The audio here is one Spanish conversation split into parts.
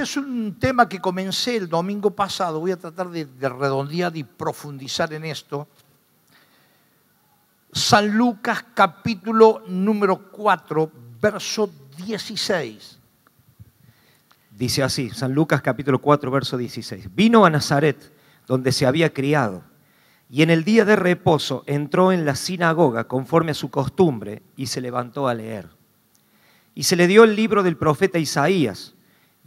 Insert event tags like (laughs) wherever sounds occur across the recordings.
Este es un tema que comencé el domingo pasado, voy a tratar de, redondear y profundizar en esto. San Lucas capítulo número 4, verso 16. Dice así, San Lucas capítulo 4, verso 16. Vino a Nazaret, donde se había criado, y en el día de reposo entró en la sinagoga conforme a su costumbre y se levantó a leer. Y se le dio el libro del profeta Isaías.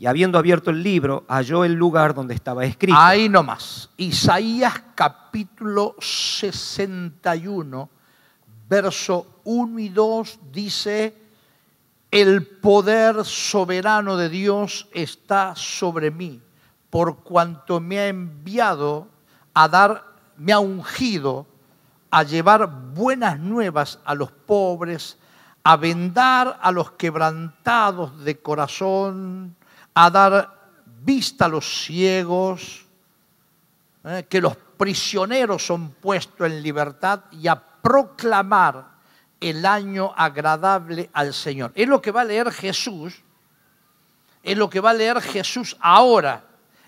Y habiendo abierto el libro, halló el lugar donde estaba escrito. Ahí nomás, Isaías capítulo 61, verso 1 y 2 dice, el poder soberano de Dios está sobre mí, por cuanto me ha enviado a dar, me ha ungido a llevar buenas nuevas a los pobres, a vendar a los quebrantados de corazón, a dar vista a los ciegos, ¿eh? que los prisioneros son puestos en libertad y a proclamar el año agradable al Señor. Es lo que va a leer Jesús, es lo que va a leer Jesús ahora.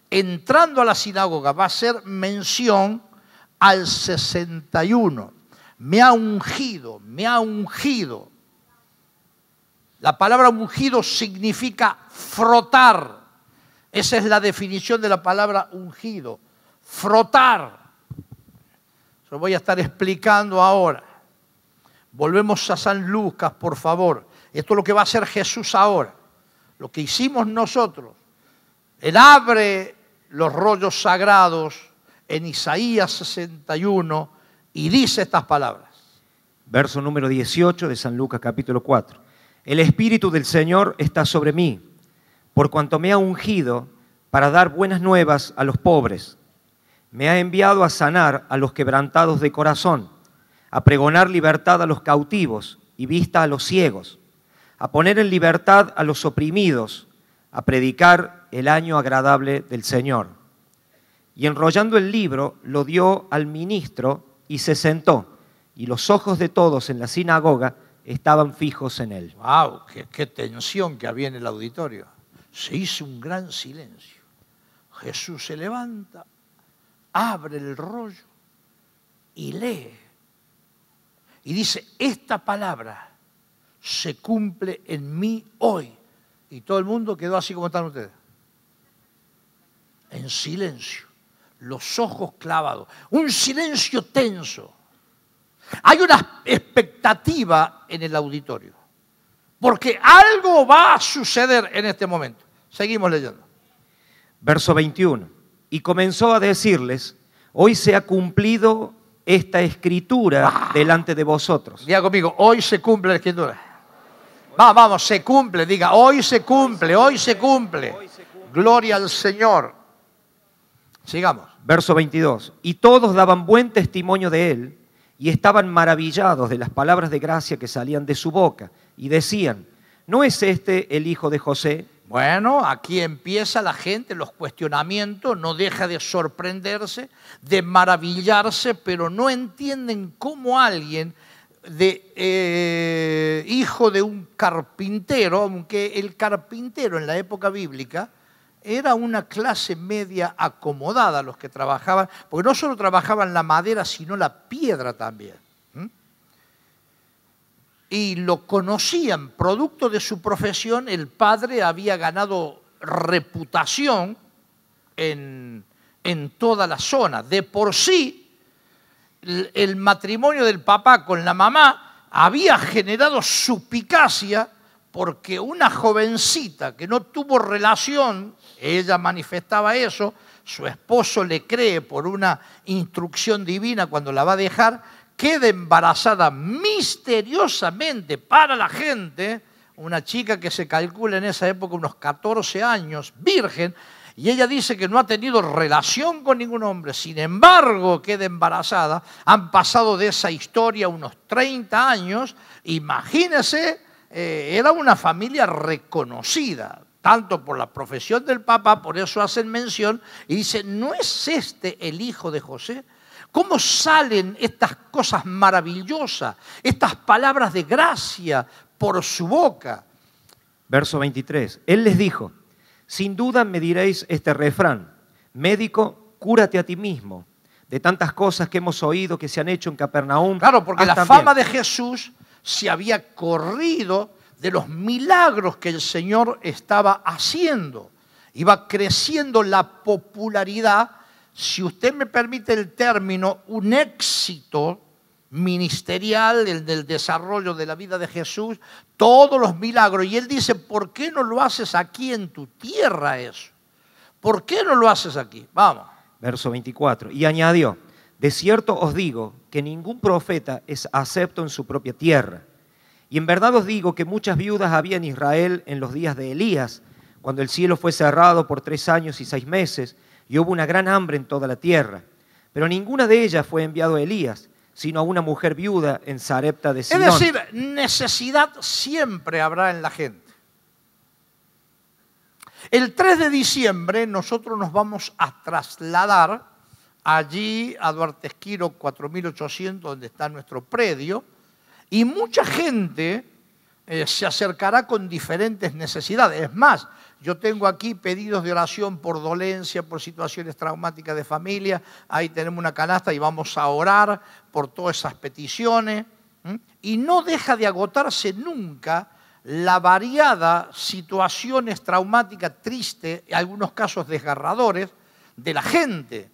Entrando a la sinagoga va a ser mención al 61. Me ha ungido, me ha ungido la palabra ungido significa frotar. Esa es la definición de la palabra ungido. Frotar. Lo voy a estar explicando ahora. Volvemos a San Lucas, por favor. Esto es lo que va a hacer Jesús ahora. Lo que hicimos nosotros. Él abre los rollos sagrados en Isaías 61 y dice estas palabras. Verso número 18 de San Lucas capítulo 4. El Espíritu del Señor está sobre mí, por cuanto me ha ungido para dar buenas nuevas a los pobres. Me ha enviado a sanar a los quebrantados de corazón, a pregonar libertad a los cautivos y vista a los ciegos, a poner en libertad a los oprimidos, a predicar el año agradable del Señor. Y enrollando el libro, lo dio al ministro y se sentó, y los ojos de todos en la sinagoga estaban fijos en él. ¡Wow! Qué, tensión que había en el auditorio! Se hizo un gran silencio. Jesús se levanta, abre el rollo y lee. Y dice, esta palabra se cumple en mí hoy. Y todo el mundo quedó así como están ustedes. En silencio, los ojos clavados, un silencio tenso. Hay una expectativa en el auditorio, porque algo va a suceder en este momento. Seguimos leyendo. Verso 21. Y comenzó a decirles, hoy se ha cumplido esta escritura ah. delante de vosotros. Diga conmigo, hoy se cumple la escritura. Va, vamos, se cumple, diga, hoy se cumple. Hoy se cumple. Gloria al Señor. Sigamos. Verso 22. Y todos daban buen testimonio de él y estaban maravillados de las palabras de gracia que salían de su boca y decían, ¿no es este el hijo de José? Bueno, aquí empieza la gente, los cuestionamientos, no deja de sorprenderse, de maravillarse, pero no entienden cómo alguien de eh, hijo de un carpintero, aunque el carpintero en la época bíblica era una clase media acomodada los que trabajaban, porque no solo trabajaban la madera, sino la piedra también. Y lo conocían, producto de su profesión, el padre había ganado reputación en, toda la zona. De por sí, el, matrimonio del papá con la mamá había generado supicacia porque una jovencita que no tuvo relación ella manifestaba eso, su esposo le cree por una instrucción divina cuando la va a dejar, queda embarazada misteriosamente para la gente, una chica que se calcula en esa época unos 14 años, virgen, y ella dice que no ha tenido relación con ningún hombre, sin embargo queda embarazada, han pasado de esa historia unos 30 años, imagínense, eh, era una familia reconocida, tanto por la profesión del Papa, por eso hacen mención, y dice, ¿no es este el hijo de José? ¿Cómo salen estas cosas maravillosas, estas palabras de gracia por su boca? Verso 23. Él les dijo, sin duda me diréis este refrán, médico, cúrate a ti mismo de tantas cosas que hemos oído que se han hecho en Capernaum. Claro, porque la fama de Jesús se había corrido de los milagros que el Señor estaba haciendo. Iba creciendo la popularidad, si usted me permite el término, un éxito ministerial, el del desarrollo de la vida de Jesús, todos los milagros. Y él dice, ¿por qué no lo haces aquí en tu tierra eso? ¿Por qué no lo haces aquí? Vamos. Verso 24. Y añadió, de cierto os digo que ningún profeta es acepto en su propia tierra. Y en verdad os digo que muchas viudas había en Israel en los días de Elías, cuando el cielo fue cerrado por tres años y seis meses, y hubo una gran hambre en toda la tierra. Pero ninguna de ellas fue enviado a Elías, sino a una mujer viuda en Sarepta de Sidón. Es decir, necesidad siempre habrá en la gente. El 3 de diciembre nosotros nos vamos a trasladar allí a Duarte Esquiro 4800, donde está nuestro predio, y mucha gente eh, se acercará con diferentes necesidades. Es más, yo tengo aquí pedidos de oración por dolencia, por situaciones traumáticas de familia. Ahí tenemos una canasta y vamos a orar por todas esas peticiones. Y no deja de agotarse nunca la variada situaciones traumáticas, triste, en algunos casos desgarradores, de la gente.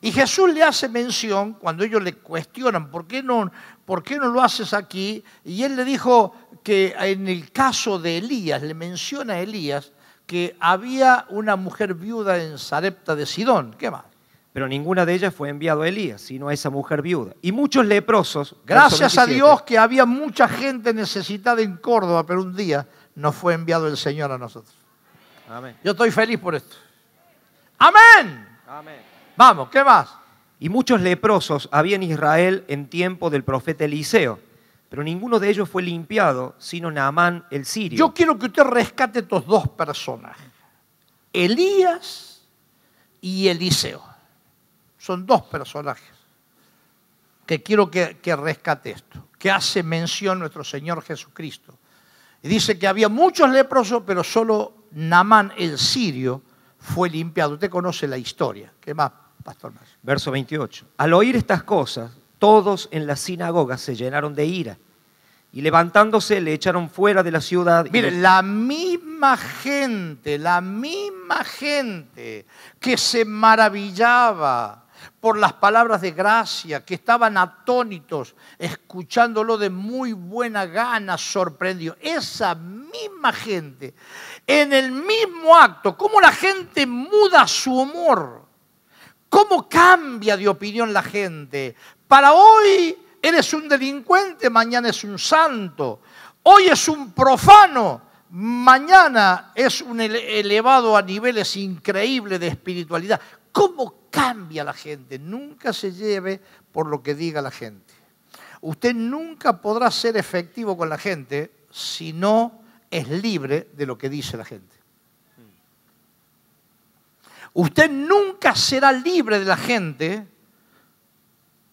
Y Jesús le hace mención, cuando ellos le cuestionan, ¿por qué no, por qué no lo haces aquí? Y él le dijo que en el caso de Elías, le menciona a Elías, que había una mujer viuda en Sarepta de Sidón. ¿Qué más? Pero ninguna de ellas fue enviado a Elías, sino a esa mujer viuda. Y muchos leprosos. Gracias a Dios que había mucha gente necesitada en Córdoba, pero un día nos fue enviado el Señor a nosotros. Yo estoy feliz por esto. Amén. Amén. Vamos, ¿qué más? Y muchos leprosos había en Israel en tiempo del profeta Eliseo, pero ninguno de ellos fue limpiado, sino Naamán el sirio. Yo quiero que usted rescate estos dos personajes, Elías y Eliseo. Son dos personajes que quiero que, rescate esto, que hace mención nuestro Señor Jesucristo. Y dice que había muchos leprosos, pero solo Naamán el sirio fue limpiado. Usted conoce la historia. ¿Qué más? pastor Verso 28. Al oír estas cosas, todos en la sinagoga se llenaron de ira y levantándose le echaron fuera de la ciudad. Mire, la misma gente, la misma gente que se maravillaba por las palabras de gracia, que estaban atónitos, escuchándolo de muy buena gana, sorprendió. Esa misma gente, en el mismo acto, como la gente muda su humor ¿Cómo cambia de opinión la gente? Para hoy eres un delincuente, mañana es un santo. Hoy es un profano, mañana es un elevado a niveles increíbles de espiritualidad. ¿Cómo cambia la gente? Nunca se lleve por lo que diga la gente. Usted nunca podrá ser efectivo con la gente si no es libre de lo que dice la gente. Usted nunca será libre de la gente,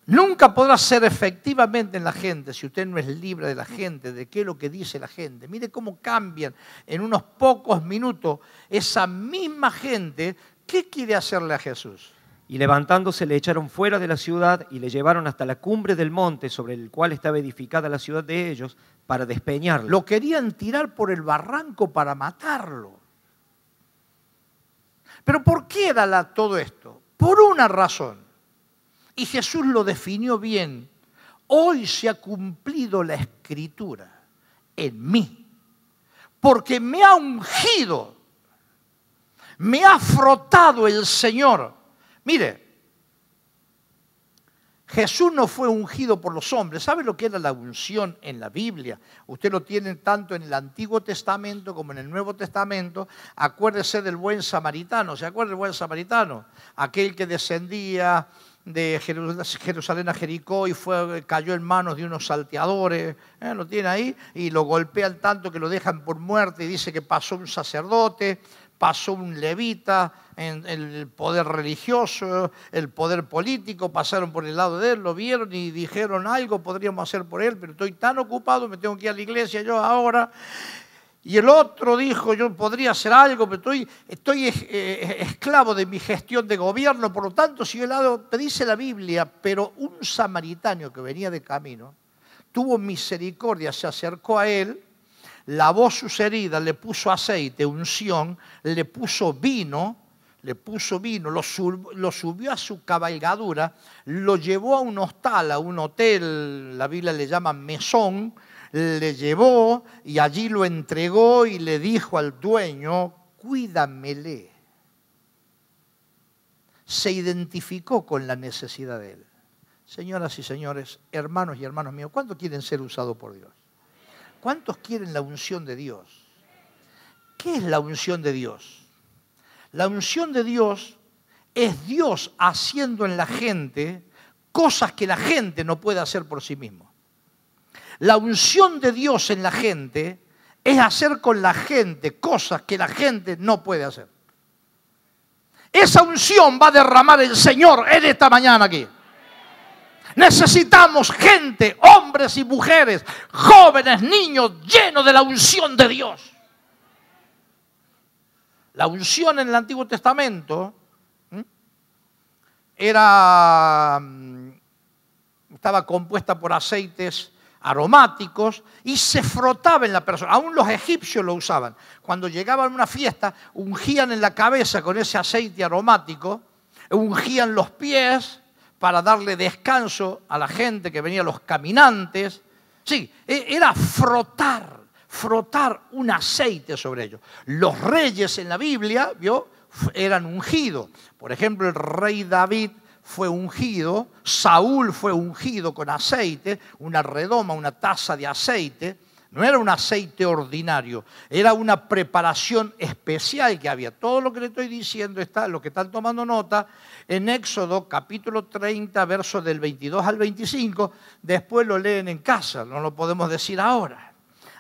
nunca podrá ser efectivamente en la gente si usted no es libre de la gente, de qué es lo que dice la gente. Mire cómo cambian en unos pocos minutos esa misma gente. ¿Qué quiere hacerle a Jesús? Y levantándose le echaron fuera de la ciudad y le llevaron hasta la cumbre del monte sobre el cual estaba edificada la ciudad de ellos para despeñarlo. Lo querían tirar por el barranco para matarlo. Pero ¿por qué da todo esto? Por una razón. Y Jesús lo definió bien. Hoy se ha cumplido la escritura en mí. Porque me ha ungido. Me ha frotado el Señor. Mire, Jesús no fue ungido por los hombres. ¿Sabe lo que era la unción en la Biblia? Usted lo tiene tanto en el Antiguo Testamento como en el Nuevo Testamento. Acuérdese del buen samaritano. ¿Se acuerda del buen samaritano? Aquel que descendía de Jerusalén a Jericó y fue, cayó en manos de unos salteadores, ¿eh? lo tiene ahí, y lo golpean tanto que lo dejan por muerte y dice que pasó un sacerdote pasó un levita, en el poder religioso, el poder político, pasaron por el lado de él, lo vieron y dijeron algo podríamos hacer por él, pero estoy tan ocupado, me tengo que ir a la iglesia yo ahora. Y el otro dijo, yo podría hacer algo, pero estoy, estoy eh, eh, esclavo de mi gestión de gobierno, por lo tanto, si el lado, te dice la Biblia, pero un samaritano que venía de camino, tuvo misericordia, se acercó a él lavó sus heridas, le puso aceite, unción, le puso vino, le puso vino, lo, lo, subió a su cabalgadura, lo llevó a un hostal, a un hotel, la Biblia le llama mesón, le llevó y allí lo entregó y le dijo al dueño, cuídamele. Se identificó con la necesidad de él. Señoras y señores, hermanos y hermanos míos, ¿cuánto quieren ser usados por Dios? ¿Cuántos quieren la unción de Dios? ¿Qué es la unción de Dios? La unción de Dios es Dios haciendo en la gente cosas que la gente no puede hacer por sí mismo. La unción de Dios en la gente es hacer con la gente cosas que la gente no puede hacer. Esa unción va a derramar el Señor en esta mañana aquí. Necesitamos gente, hombres y mujeres, jóvenes, niños, llenos de la unción de Dios. La unción en el Antiguo Testamento era mm, estaba compuesta por aceites aromáticos y se frotaba en la persona. Aún los egipcios lo usaban. Cuando llegaban a una fiesta, ungían en la cabeza con ese aceite aromático, ungían los pies para darle descanso a la gente que venía, los caminantes. Sí, e-, era frotar, frotar un aceite sobre ellos. Los reyes en la Biblia, ¿vio? eran ungidos. Por ejemplo, el rey David fue ungido, Saúl fue ungido con aceite, una redoma, una taza de aceite. No era un aceite ordinario, era una preparación especial que había. Todo lo que le estoy diciendo está, lo que están tomando nota, en Éxodo capítulo 30, versos del 22 al 25, después lo leen en casa, no lo podemos decir ahora.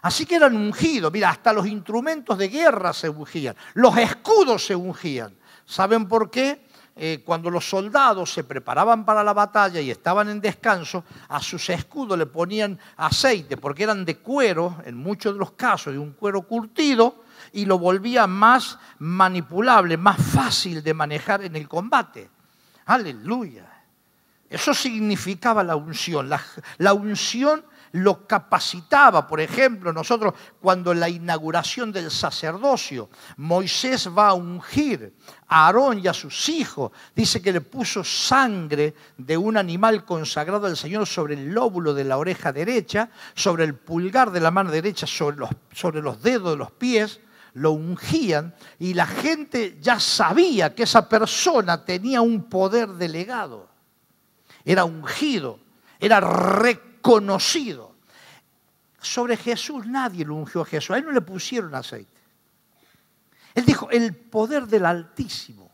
Así que eran ungidos, mira, hasta los instrumentos de guerra se ungían, los escudos se ungían. ¿Saben por qué? Eh, cuando los soldados se preparaban para la batalla y estaban en descanso, a sus escudos le ponían aceite, porque eran de cuero, en muchos de los casos, de un cuero curtido, y lo volvía más manipulable, más fácil de manejar en el combate. Aleluya. Eso significaba la unción. La, unción lo capacitaba. Por ejemplo, nosotros cuando en la inauguración del sacerdocio, Moisés va a ungir a Aarón y a sus hijos. Dice que le puso sangre de un animal consagrado al Señor sobre el lóbulo de la oreja derecha, sobre el pulgar de la mano derecha, sobre los dedos de los pies lo ungían y la gente ya sabía que esa persona tenía un poder delegado. Era ungido, era reconocido. Sobre Jesús nadie lo ungió a Jesús, a él no le pusieron aceite. Él dijo, el poder del Altísimo,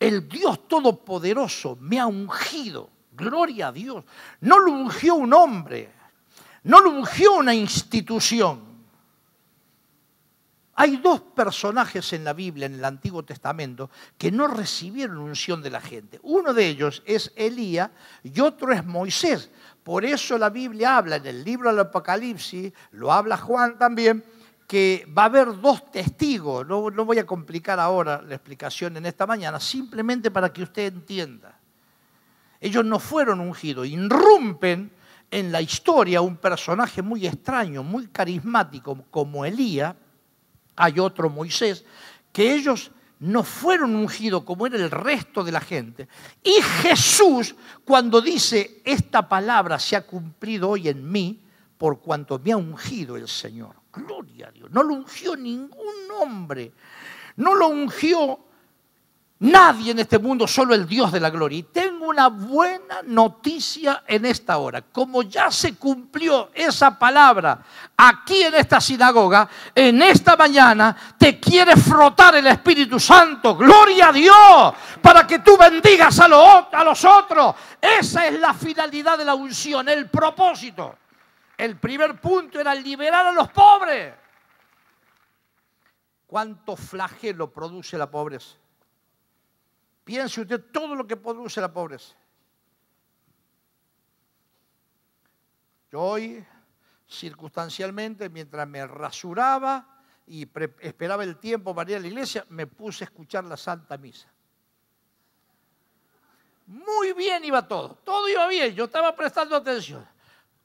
el Dios Todopoderoso me ha ungido. Gloria a Dios. No lo ungió un hombre, no lo ungió una institución, hay dos personajes en la Biblia, en el Antiguo Testamento, que no recibieron unción de la gente. Uno de ellos es Elías y otro es Moisés. Por eso la Biblia habla en el libro del Apocalipsis, lo habla Juan también, que va a haber dos testigos. No, voy a complicar ahora la explicación en esta mañana, simplemente para que usted entienda. Ellos no fueron ungidos, irrumpen en la historia un personaje muy extraño, muy carismático como Elías hay otro Moisés, que ellos no fueron ungidos como era el resto de la gente. Y Jesús, cuando dice, esta palabra se ha cumplido hoy en mí, por cuanto me ha ungido el Señor. Gloria a Dios. No lo ungió ningún hombre. No lo ungió Nadie en este mundo, solo el Dios de la gloria. Y tengo una buena noticia en esta hora. Como ya se cumplió esa palabra aquí en esta sinagoga, en esta mañana te quiere frotar el Espíritu Santo. Gloria a Dios, para que tú bendigas a, a los otros. Esa es la finalidad de la unción, el propósito. El primer punto era liberar a los pobres. ¿Cuánto flagelo produce la pobreza? Piense usted todo lo que produce la pobreza. Yo hoy, circunstancialmente, mientras me rasuraba y esperaba el tiempo para ir a la iglesia, me puse a escuchar la Santa Misa. Muy bien iba todo, todo iba bien, yo estaba prestando atención.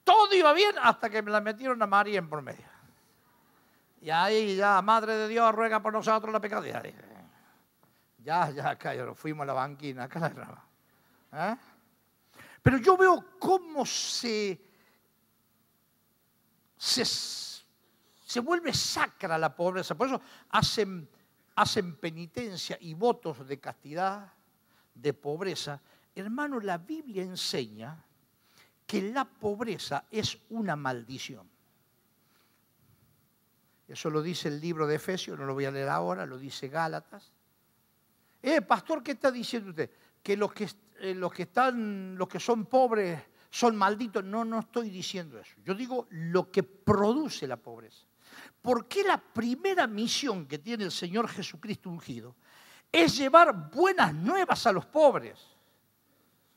Todo iba bien hasta que me la metieron a María en promedio. Y ahí ya, Madre de Dios, ruega por nosotros la pecadilla. Ya, ya, lo fuimos a la banquina, acá la graba. ¿Eh? Pero yo veo cómo se, se, vuelve sacra la pobreza. Por eso hacen, hacen penitencia y votos de castidad, de pobreza. Hermano, la Biblia enseña que la pobreza es una maldición. Eso lo dice el libro de Efesios, no lo voy a leer ahora, lo dice Gálatas. Eh, pastor, ¿qué está diciendo usted? Que los que, eh, los que están, los que son pobres son malditos. No, no estoy diciendo eso. Yo digo lo que produce la pobreza. ¿Por qué la primera misión que tiene el Señor Jesucristo ungido es llevar buenas nuevas a los pobres.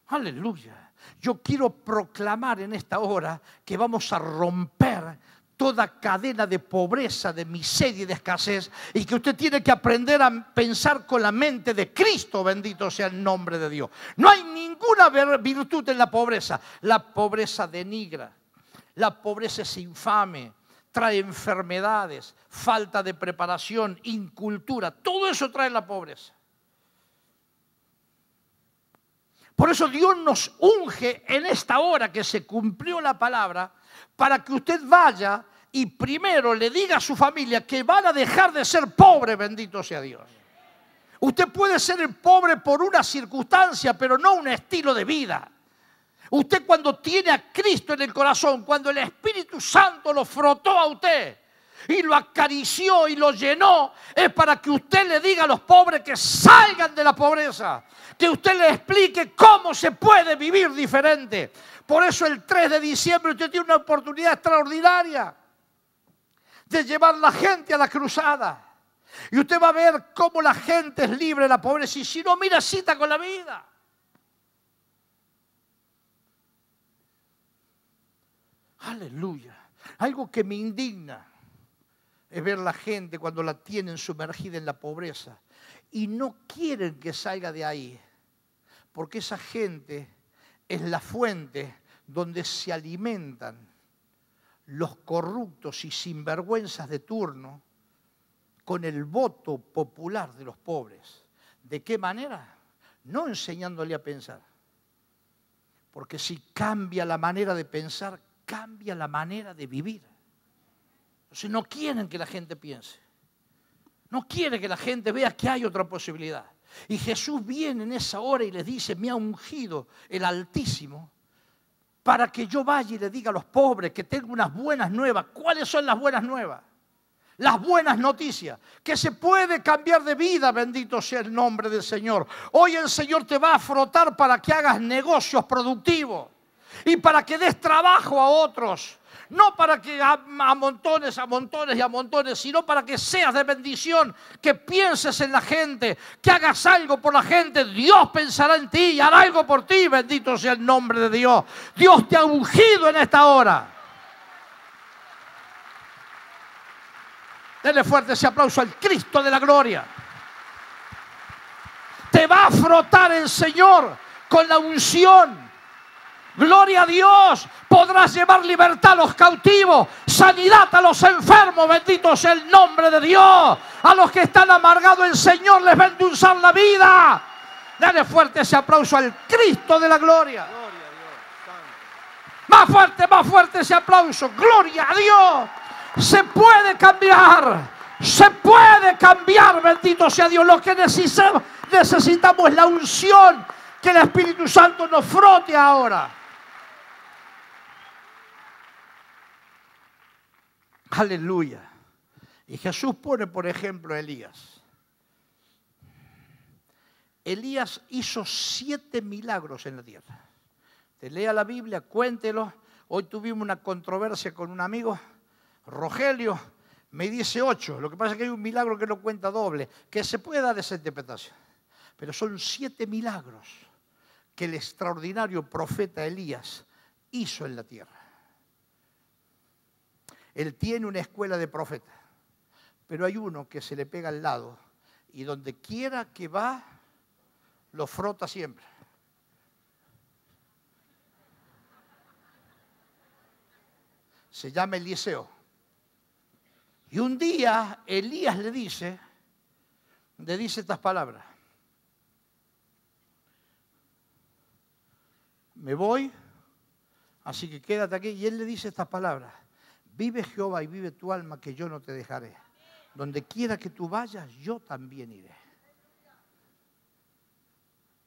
Aleluya. Yo quiero proclamar en esta hora que vamos a romper toda cadena de pobreza, de miseria y de escasez, y que usted tiene que aprender a pensar con la mente de Cristo, bendito sea el nombre de Dios. No hay ninguna virtud en la pobreza. La pobreza denigra, la pobreza es infame, trae enfermedades, falta de preparación, incultura, todo eso trae la pobreza. Por eso Dios nos unge en esta hora que se cumplió la palabra para que usted vaya y primero le diga a su familia que van a dejar de ser pobres, bendito sea Dios. Usted puede ser el pobre por una circunstancia, pero no un estilo de vida. Usted cuando tiene a Cristo en el corazón, cuando el Espíritu Santo lo frotó a usted y lo acarició y lo llenó, es para que usted le diga a los pobres que salgan de la pobreza, que usted le explique cómo se puede vivir diferente. Por eso el 3 de diciembre usted tiene una oportunidad extraordinaria de llevar la gente a la cruzada. Y usted va a ver cómo la gente es libre de la pobreza. Y si no, mira cita con la vida. Aleluya. Algo que me indigna es ver la gente cuando la tienen sumergida en la pobreza y no quieren que salga de ahí, porque esa gente es la fuente donde se alimentan los corruptos y sinvergüenzas de turno con el voto popular de los pobres. ¿De qué manera? No enseñándole a pensar. Porque si cambia la manera de pensar, cambia la manera de vivir. Entonces no quieren que la gente piense. No quiere que la gente vea que hay otra posibilidad. Y Jesús viene en esa hora y les dice, me ha ungido el Altísimo para que yo vaya y le diga a los pobres que tengo unas buenas nuevas. ¿Cuáles son las buenas nuevas? Las buenas noticias, que se puede cambiar de vida, bendito sea el nombre del Señor. Hoy el Señor te va a frotar para que hagas negocios productivos y para que des trabajo a otros no para que a, montones, a montones y a montones, sino para que seas de bendición, que pienses en la gente, que hagas algo por la gente. Dios pensará en ti y hará algo por ti. Bendito sea el nombre de Dios. Dios te ha ungido en esta hora. Dele fuerte ese aplauso al Cristo de la gloria. Te va a frotar el Señor con la unción Gloria a Dios. Podrás llevar libertad a los cautivos, sanidad a los enfermos. Bendito sea el nombre de Dios. A los que están amargados, el Señor les va la vida. Dale fuerte ese aplauso al Cristo de la gloria. más fuerte, más fuerte ese aplauso. Gloria a Dios. Se puede cambiar. Se puede cambiar, bendito sea Dios. Lo que necesitamos, necesitamos es la unción que el Espíritu Santo nos frote ahora. Aleluya. Y Jesús pone, por ejemplo, a Elías. Elías hizo siete milagros en la tierra. Te lea la Biblia, cuéntelo. Hoy tuvimos una controversia con un amigo, Rogelio, me dice ocho. Lo que pasa es que hay un milagro que no cuenta doble, que se puede dar esa interpretación. Pero son siete milagros que el extraordinario profeta Elías hizo en la tierra. Él tiene una escuela de profetas, pero hay uno que se le pega al lado y donde quiera que va, lo frota siempre. Se llama Eliseo. Y un día Elías le dice, le dice estas palabras. Me voy, así que quédate aquí. Y él le dice estas palabras. Vive Jehová y vive tu alma, que yo no te dejaré. Donde quiera que tú vayas, yo también iré.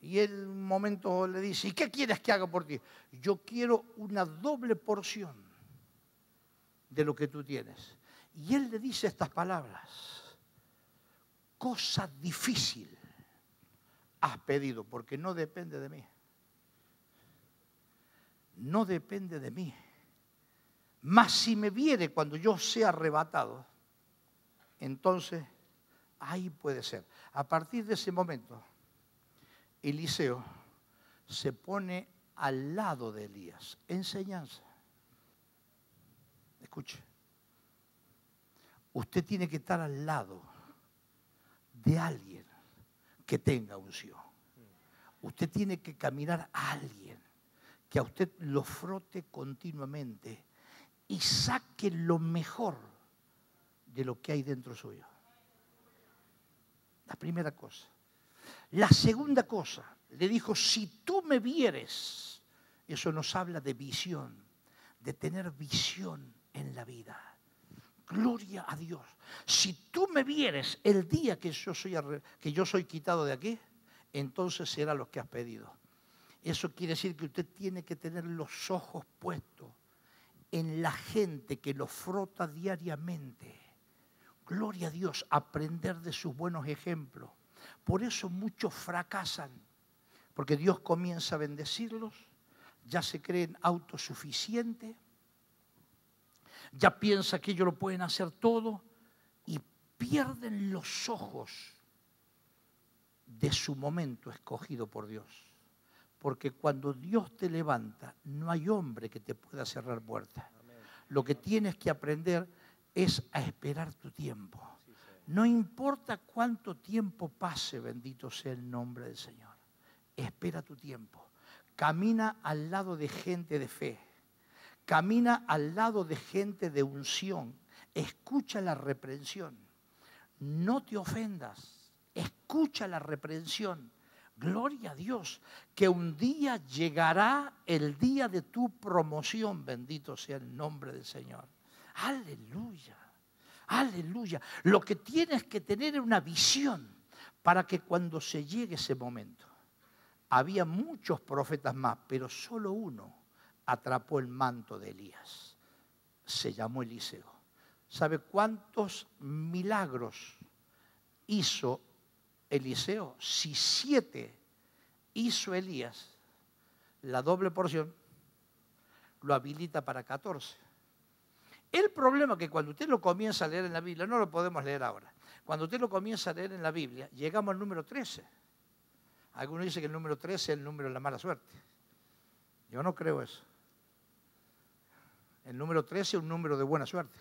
Y él un momento le dice, ¿y qué quieres que haga por ti? Yo quiero una doble porción de lo que tú tienes. Y él le dice estas palabras, cosa difícil has pedido, porque no depende de mí. No depende de mí más si me viene cuando yo sea arrebatado, entonces ahí puede ser. A partir de ese momento, Eliseo se pone al lado de Elías. Enseñanza. Escuche. Usted tiene que estar al lado de alguien que tenga unción. Usted tiene que caminar a alguien que a usted lo frote continuamente y saque lo mejor de lo que hay dentro suyo. La primera cosa. La segunda cosa, le dijo, si tú me vieres, eso nos habla de visión, de tener visión en la vida. Gloria a Dios. Si tú me vieres el día que yo soy, que yo soy quitado de aquí, entonces será lo que has pedido. Eso quiere decir que usted tiene que tener los ojos puestos en la gente que lo frota diariamente. Gloria a Dios, aprender de sus buenos ejemplos. Por eso muchos fracasan, porque Dios comienza a bendecirlos, ya se creen autosuficientes, ya piensa que ellos lo pueden hacer todo y pierden los ojos de su momento escogido por Dios. Porque cuando Dios te levanta, no hay hombre que te pueda cerrar puertas. Lo que tienes que aprender es a esperar tu tiempo. No importa cuánto tiempo pase, bendito sea el nombre del Señor. Espera tu tiempo. Camina al lado de gente de fe. Camina al lado de gente de unción. Escucha la reprensión. No te ofendas. Escucha la reprensión. Gloria a Dios, que un día llegará el día de tu promoción, bendito sea el nombre del Señor. Aleluya, aleluya. Lo que tienes que tener es una visión para que cuando se llegue ese momento, había muchos profetas más, pero solo uno atrapó el manto de Elías. Se llamó Eliseo. ¿Sabe cuántos milagros hizo Eliseo, si siete hizo Elías la doble porción, lo habilita para 14. El problema es que cuando usted lo comienza a leer en la Biblia, no lo podemos leer ahora, cuando usted lo comienza a leer en la Biblia, llegamos al número 13. Algunos dicen que el número 13 es el número de la mala suerte. Yo no creo eso. El número 13 es un número de buena suerte.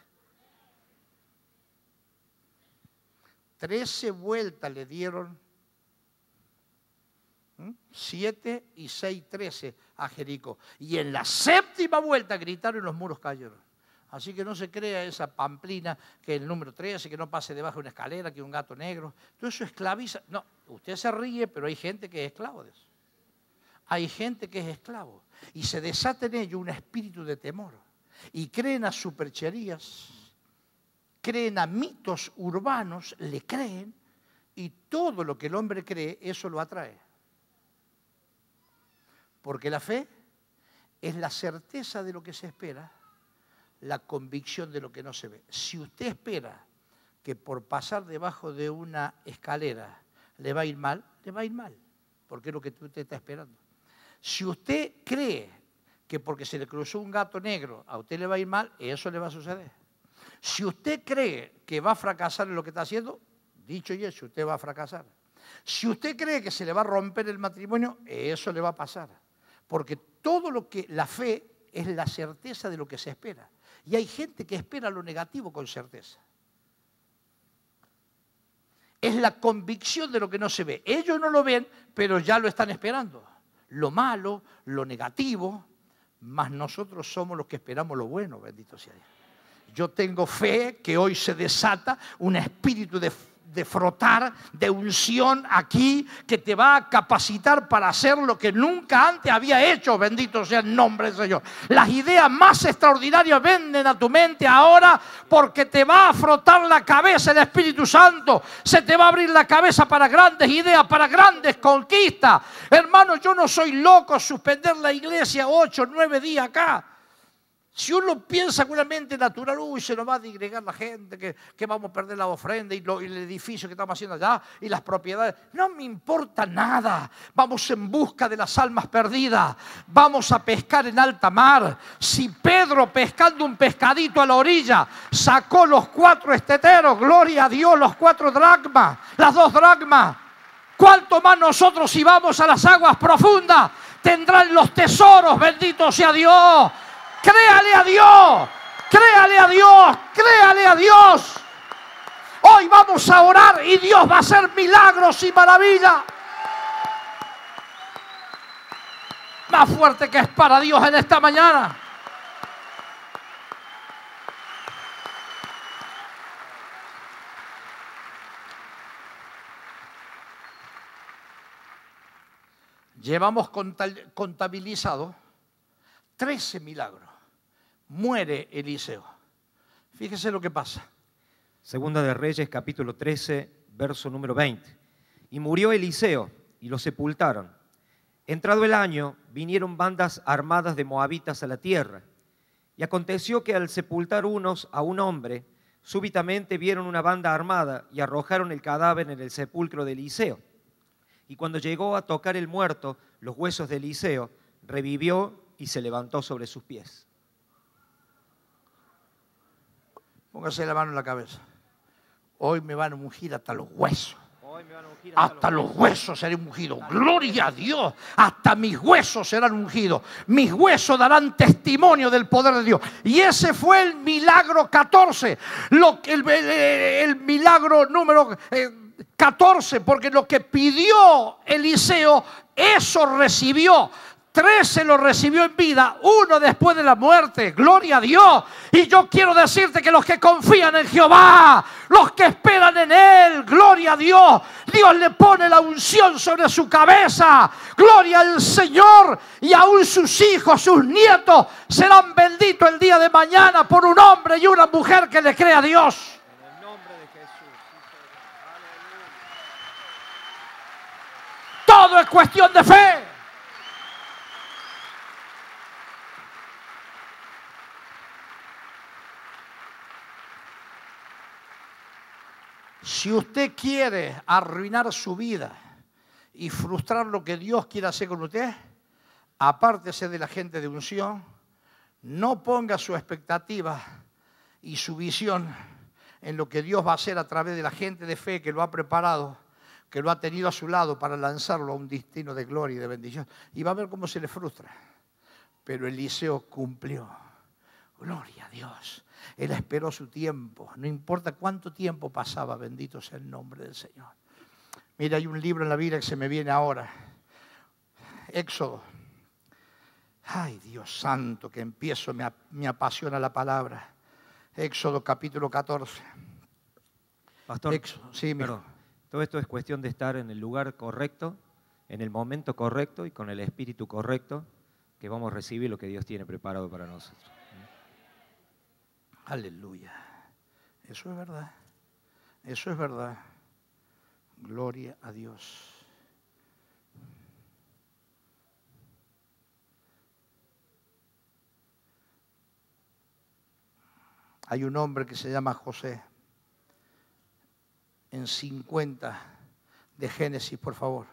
Trece vueltas le dieron. Siete y seis, trece a Jericó. Y en la séptima vuelta gritaron y los muros cayeron. Así que no se crea esa pamplina que el número 13, que no pase debajo de una escalera, que un gato negro. Todo eso esclaviza. No, usted se ríe, pero hay gente que es esclavo de eso. Hay gente que es esclavo. Y se desata en ello un espíritu de temor. Y creen a supercherías creen a mitos urbanos, le creen, y todo lo que el hombre cree, eso lo atrae. Porque la fe es la certeza de lo que se espera, la convicción de lo que no se ve. Si usted espera que por pasar debajo de una escalera le va a ir mal, le va a ir mal, porque es lo que usted está esperando. Si usted cree que porque se le cruzó un gato negro a usted le va a ir mal, eso le va a suceder. Si usted cree que va a fracasar en lo que está haciendo, dicho y hecho, usted va a fracasar. Si usted cree que se le va a romper el matrimonio, eso le va a pasar. Porque todo lo que la fe es la certeza de lo que se espera. Y hay gente que espera lo negativo con certeza. Es la convicción de lo que no se ve. Ellos no lo ven, pero ya lo están esperando. Lo malo, lo negativo, más nosotros somos los que esperamos lo bueno, bendito sea Dios. Yo tengo fe que hoy se desata un espíritu de de frotar, de unción aquí, que te va a capacitar para hacer lo que nunca antes había hecho. Bendito sea el nombre del Señor. Las ideas más extraordinarias venden a tu mente ahora porque te va a frotar la cabeza el Espíritu Santo. Se te va a abrir la cabeza para grandes ideas, para grandes conquistas. Hermano, yo no soy loco suspender la iglesia ocho, nueve días acá. Si uno piensa con la mente natural, uy, se nos va a digregar la gente, que, vamos a perder la ofrenda y, el edificio que estamos haciendo allá y las propiedades. No me importa nada. Vamos en busca de las almas perdidas. Vamos a pescar en alta mar. Si Pedro, pescando un pescadito a la orilla, sacó los cuatro esteteros, gloria a Dios, los cuatro dracmas, las dos dracmas. ¿Cuánto más nosotros si vamos a las aguas profundas? Tendrán los tesoros, bendito sea Dios Créale a Dios, créale a Dios, créale a Dios. Hoy vamos a orar y Dios va a hacer milagros y maravillas. Más fuerte que es para Dios en esta mañana. Llevamos contabilizado 13 milagros muere Eliseo. Fíjese lo que pasa. Segunda de Reyes, capítulo 13, verso número 20. Y murió Eliseo y lo sepultaron. Entrado el año, vinieron bandas armadas de moabitas a la tierra. Y aconteció que al sepultar unos a un hombre, súbitamente vieron una banda armada y arrojaron el cadáver en el sepulcro de Eliseo. Y cuando llegó a tocar el muerto, los huesos de Eliseo, revivió y se levantó sobre sus pies. Póngase la mano en la cabeza. Hoy me van a ungir hasta los huesos. Hasta los huesos seré ungido. Gloria a Dios. Hasta mis huesos serán ungidos. Mis huesos darán testimonio del poder de Dios. Y ese fue el milagro 14. Lo, el milagro número 14. Eh, porque lo que pidió Eliseo, eso recibió. Trece se lo recibió en vida, uno después de la muerte. Gloria a Dios. Y yo quiero decirte que los que confían en Jehová, los que esperan en Él, gloria a Dios. Dios le pone la unción sobre su cabeza. Gloria al Señor. Y aún sus hijos, sus nietos serán benditos el día de mañana por un hombre y una mujer que le crea a Dios. Todo es cuestión de fe. Si usted quiere arruinar su vida y frustrar lo que Dios quiere hacer con usted, apártese de la gente de unción, no ponga su expectativa y su visión en lo que Dios va a hacer a través de la gente de fe que lo ha preparado, que lo ha tenido a su lado para lanzarlo a un destino de gloria y de bendición. Y va a ver cómo se le frustra. Pero Eliseo cumplió. Gloria a Dios. Él esperó su tiempo. No importa cuánto tiempo pasaba, bendito sea el nombre del Señor. Mira, hay un libro en la vida que se me viene ahora. Éxodo. Ay, Dios santo, que empiezo, me, apasiona la palabra. Éxodo capítulo 14. Pastor, sí, mira. todo esto es cuestión de estar en el lugar correcto, en el momento correcto y con el espíritu correcto, que vamos a recibir lo que Dios tiene preparado para nosotros. Aleluya. Eso es verdad. Eso es verdad. Gloria a Dios. Hay un hombre que se llama José. En 50 de Génesis, por favor.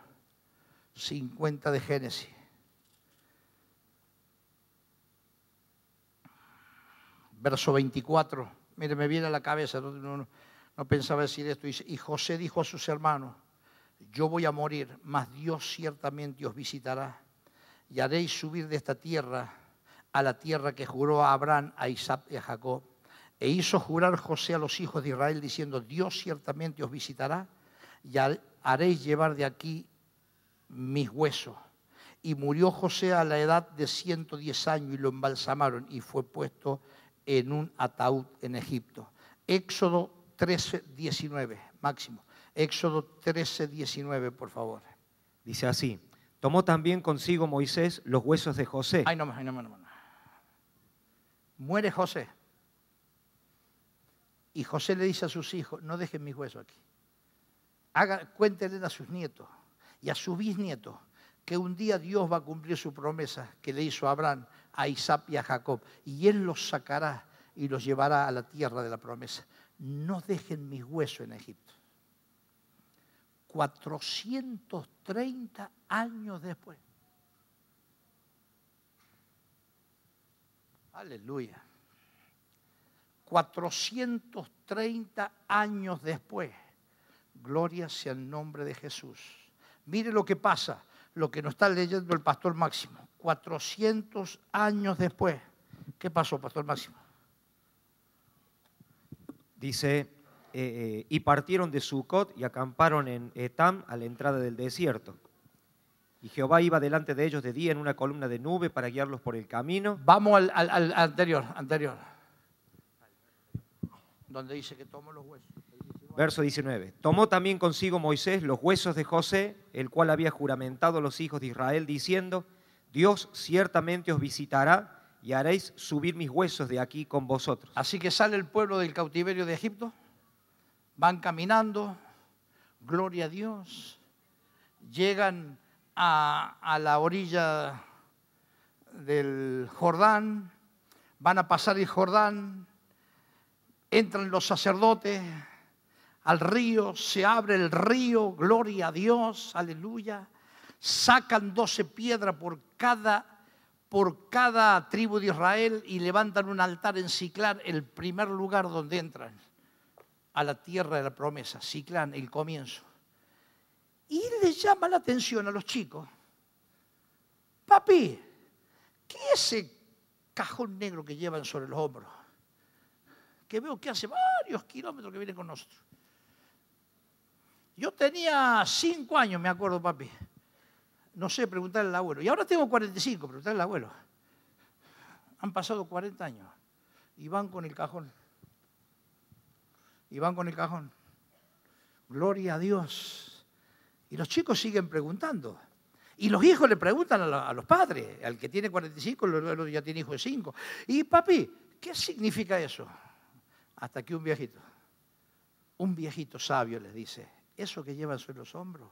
50 de Génesis. verso 24. Mire, me viene a la cabeza, no, no, pensaba decir esto. y José dijo a sus hermanos, yo voy a morir, mas Dios ciertamente os visitará y haréis subir de esta tierra a la tierra que juró a Abraham, a Isaac y a Jacob. E hizo jurar José a los hijos de Israel diciendo, Dios ciertamente os visitará y haréis llevar de aquí mis huesos. Y murió José a la edad de 110 años y lo embalsamaron y fue puesto en un ataúd en Egipto. Éxodo 13, 19, máximo. Éxodo 13, 19, por favor. Dice así, tomó también consigo Moisés los huesos de José. Ay, no no no Muere José. Y José le dice a sus hijos, no dejen mis huesos aquí. Haga, cuéntenle a sus nietos y a sus bisnietos que un día Dios va a cumplir su promesa que le hizo a Abraham a Isaac y a Jacob, y él los sacará y los llevará a la tierra de la promesa. No dejen mis huesos en Egipto. 430 años después. Aleluya. 430 años después. Gloria sea el nombre de Jesús. Mire lo que pasa, lo que nos está leyendo el pastor Máximo. 400 años después. ¿Qué pasó, Pastor Máximo? Dice, eh, eh, y partieron de Sucot y acamparon en Etam a la entrada del desierto. Y Jehová iba delante de ellos de día en una columna de nube para guiarlos por el camino. Vamos al, anterior, anterior. Donde dice que tomó los huesos. Verso 19. Tomó también consigo Moisés los huesos de José, el cual había juramentado a los hijos de Israel, diciendo, Dios ciertamente os visitará y haréis subir mis huesos de aquí con vosotros. Así que sale el pueblo del cautiverio de Egipto, van caminando, gloria a Dios, llegan a, la orilla del Jordán, van a pasar el Jordán, entran los sacerdotes al río, se abre el río, gloria a Dios, aleluya, sacan doce piedras por cada por cada tribu de Israel y levantan un altar en Ciclán, el primer lugar donde entran, a la tierra de la promesa, Ciclán, el comienzo. Y le llama la atención a los chicos, papi, ¿qué es ese cajón negro que llevan sobre los hombros? Que veo que hace varios kilómetros que viene con nosotros. Yo tenía cinco años, me acuerdo, papi. No sé, preguntarle al abuelo. Y ahora tengo 45, preguntarle al abuelo. Han pasado 40 años y van con el cajón. Y van con el cajón. Gloria a Dios. Y los chicos siguen preguntando. Y los hijos le preguntan a, los padres. Al que tiene 45, el otro ya tiene hijo de 5. Y papi, ¿qué significa eso? Hasta que un viejito, un viejito sabio les dice, eso que llevan sobre los hombros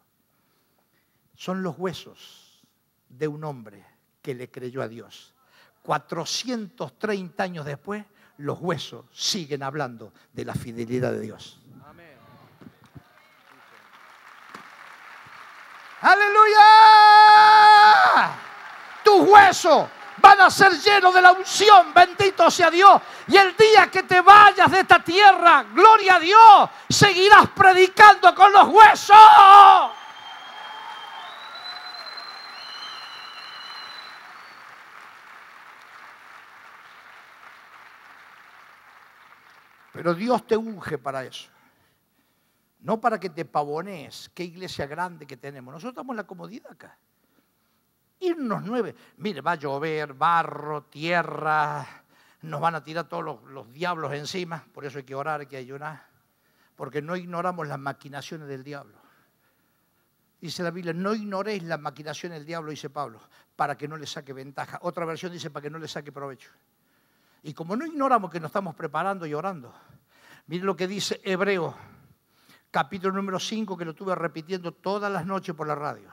son los huesos de un hombre que le creyó a Dios. 430 años después, los huesos siguen hablando de la fidelidad de Dios. Amén. Aleluya. Tus huesos van a ser llenos de la unción, bendito sea Dios. Y el día que te vayas de esta tierra, gloria a Dios, seguirás predicando con los huesos. Pero Dios te unge para eso. No para que te pavonees, qué iglesia grande que tenemos. Nosotros estamos en la comodidad acá. Irnos nueve. Mire, va a llover, barro, tierra, nos van a tirar todos los, diablos encima. Por eso hay que orar, hay que ayunar. Porque no ignoramos las maquinaciones del diablo. Dice la Biblia, no ignoréis las maquinaciones del diablo, dice Pablo, para que no le saque ventaja. Otra versión dice, para que no le saque provecho. Y como no ignoramos que nos estamos preparando y orando, miren lo que dice Hebreo, capítulo número 5, que lo tuve repitiendo todas las noches por la radio.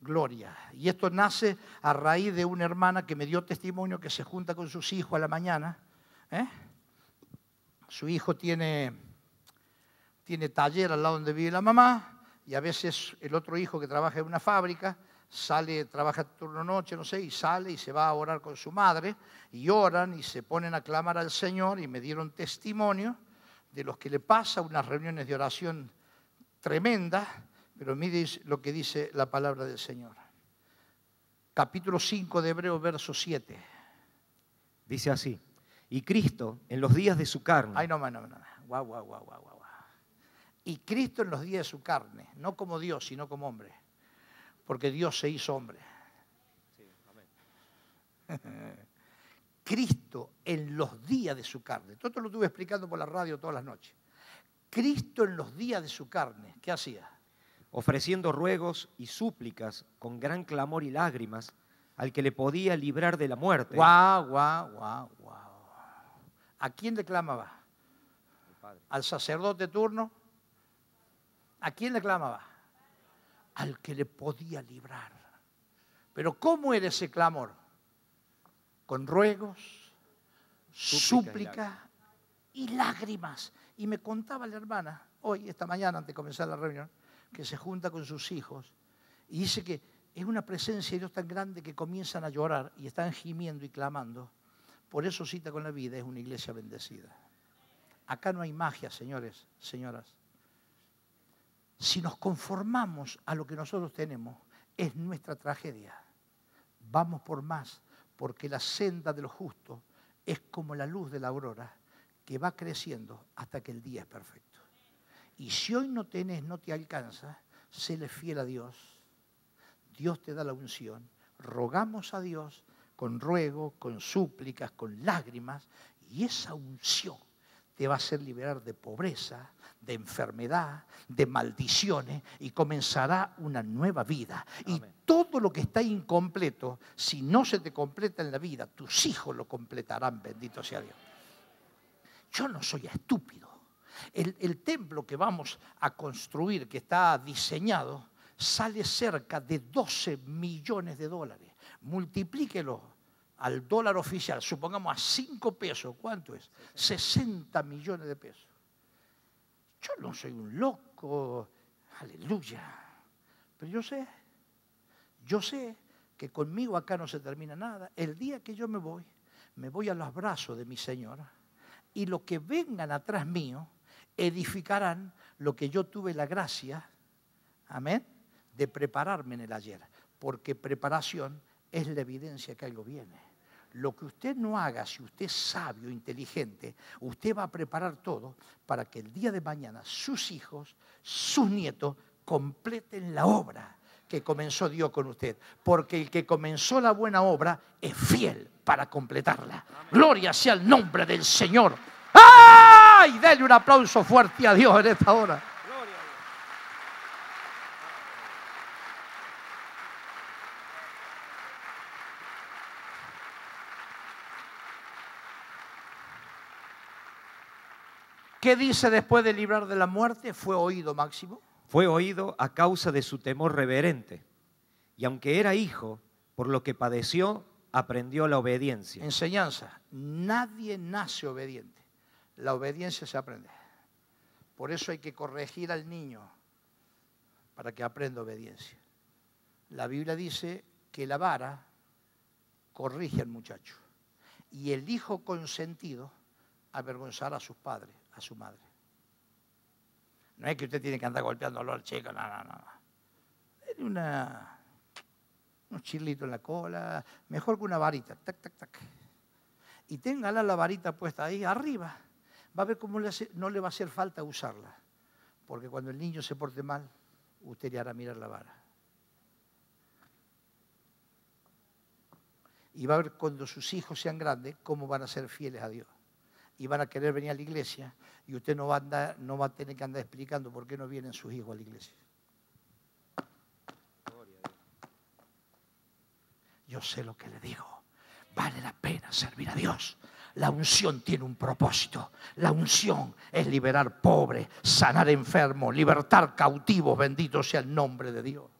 Gloria. Y esto nace a raíz de una hermana que me dio testimonio que se junta con sus hijos a la mañana. ¿eh? Su hijo tiene, tiene taller al lado donde vive la mamá y a veces el otro hijo que trabaja en una fábrica sale, trabaja turno noche, no sé, y sale y se va a orar con su madre, y oran y se ponen a clamar al Señor, y me dieron testimonio de los que le pasa, unas reuniones de oración tremendas, pero mire lo que dice la palabra del Señor. Capítulo 5 de Hebreo, verso 7. Dice así, y Cristo en los días de su carne. Ay, no, no, no, no. Guau, guau, guau, guau, guau. Y Cristo en los días de su carne, no como Dios, sino como hombre porque Dios se hizo hombre. (laughs) Cristo en los días de su carne, todo esto lo estuve explicando por la radio todas las noches. Cristo en los días de su carne, ¿qué hacía? Ofreciendo ruegos y súplicas con gran clamor y lágrimas al que le podía librar de la muerte. Guau, guau, guau, guau. ¿A quién le clamaba? ¿Al sacerdote turno? ¿A quién le clamaba? al que le podía librar. Pero ¿cómo era ese clamor? Con ruegos, súplica, y lágrimas. Y me contaba la hermana, hoy, esta mañana, antes de comenzar la reunión, que se junta con sus hijos y dice que es una presencia de Dios tan grande que comienzan a llorar y están gimiendo y clamando. Por eso cita con la vida es una iglesia bendecida. Acá no hay magia, señores, señoras. Si nos conformamos a lo que nosotros tenemos, es nuestra tragedia. Vamos por más, porque la senda de los justos es como la luz de la aurora que va creciendo hasta que el día es perfecto. Y si hoy no tenés, no te alcanza, séle fiel a Dios. Dios te da la unción. Rogamos a Dios con ruego, con súplicas, con lágrimas, y esa unción te va a hacer liberar de pobreza, de enfermedad, de maldiciones y comenzará una nueva vida. Y todo lo que está incompleto, si no se te completa en la vida, tus hijos lo completarán, bendito sea Dios. Yo no soy estúpido. El, el templo que vamos a construir, que está diseñado, sale cerca de 12 millones de dólares. Multiplíquelo al dólar oficial, supongamos a 5 pesos, ¿cuánto es? 60 millones de pesos. Yo no soy un loco, aleluya. Pero yo sé, yo sé que conmigo acá no se termina nada. El día que yo me voy, me voy a los brazos de mi Señora y los que vengan atrás mío edificarán lo que yo tuve la gracia, amén, de prepararme en el ayer. Porque preparación es la evidencia que algo viene. Lo que usted no haga, si usted es sabio, inteligente, usted va a preparar todo para que el día de mañana sus hijos, sus nietos, completen la obra que comenzó Dios con usted. Porque el que comenzó la buena obra es fiel para completarla. Gloria sea el nombre del Señor. ¡Ay! Dale un aplauso fuerte a Dios en esta hora. ¿Qué dice después de librar de la muerte? Fue oído, Máximo. Fue oído a causa de su temor reverente. Y aunque era hijo, por lo que padeció, aprendió la obediencia. Enseñanza. Nadie nace obediente. La obediencia se aprende. Por eso hay que corregir al niño para que aprenda obediencia. La Biblia dice que la vara corrige al muchacho. Y el hijo consentido avergonzar a sus padres, a su madre. No es que usted tiene que andar golpeando al chico, no, no, no. Tiene una, un chilito en la cola, mejor que una varita, tac, tac, tac. Y téngala la varita puesta ahí arriba. Va a ver cómo no le va a hacer falta usarla. Porque cuando el niño se porte mal, usted le hará mirar la vara. Y va a ver cuando sus hijos sean grandes cómo van a ser fieles a Dios y van a querer venir a la iglesia y usted no va a, no va tener que andar explicando por qué no vienen sus hijos a la iglesia. Yo sé lo que le digo. Vale la pena servir a Dios. La unción tiene un propósito. La unción es liberar pobres, sanar enfermos, libertar cautivos. Bendito sea el nombre de Dios.